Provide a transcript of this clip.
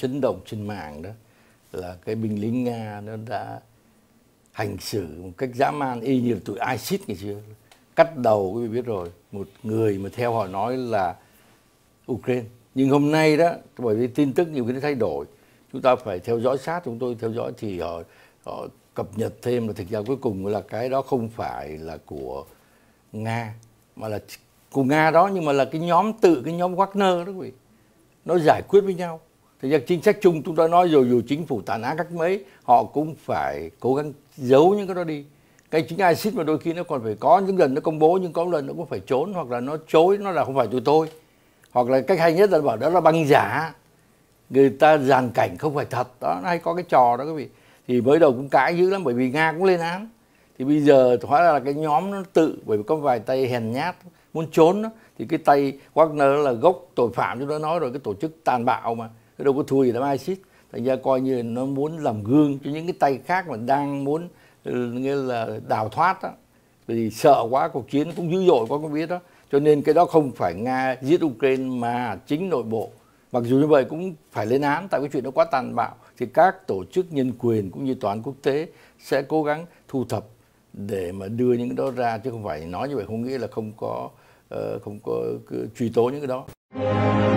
chấn động trên mạng đó là cái binh lính nga nó đã hành xử một cách dã man y như tụi ISIS ngày xưa cắt đầu quý vị biết rồi một người mà theo họ nói là Ukraine nhưng hôm nay đó bởi vì tin tức nhiều cái nó thay đổi chúng ta phải theo dõi sát chúng tôi theo dõi thì họ họ cập nhật thêm là thực ra cuối cùng là cái đó không phải là của nga mà là của nga đó nhưng mà là cái nhóm tự cái nhóm Wagner đó quý vị nó giải quyết với nhau Thế nhưng chính sách chung chúng ta nói rồi dù chính phủ tàn ác cách mấy họ cũng phải cố gắng giấu những cái đó đi. Cái chính ai ISIS mà đôi khi nó còn phải có những lần nó công bố nhưng có lần nó cũng phải trốn hoặc là nó chối nó là không phải tụi tôi. Hoặc là cách hay nhất là bảo đó là băng giả. Người ta dàn cảnh không phải thật đó nó hay có cái trò đó quý vị. Thì mới đầu cũng cãi dữ lắm bởi vì Nga cũng lên án. Thì bây giờ hóa ra là cái nhóm nó tự bởi vì có vài tay hèn nhát muốn trốn đó, thì cái tay Wagner là gốc tội phạm chúng nó nói rồi cái tổ chức tàn bạo mà nó đâu có thua gì đám ISIS thành ra coi như nó muốn làm gương cho những cái tay khác mà đang muốn ừ, nghĩa là đào thoát đó vì sợ quá cuộc chiến cũng dữ dội quá không biết đó cho nên cái đó không phải nga giết ukraine mà chính nội bộ mặc dù như vậy cũng phải lên án tại cái chuyện nó quá tàn bạo thì các tổ chức nhân quyền cũng như toàn quốc tế sẽ cố gắng thu thập để mà đưa những cái đó ra chứ không phải nói như vậy không nghĩa là không có uh, không có truy tố những cái đó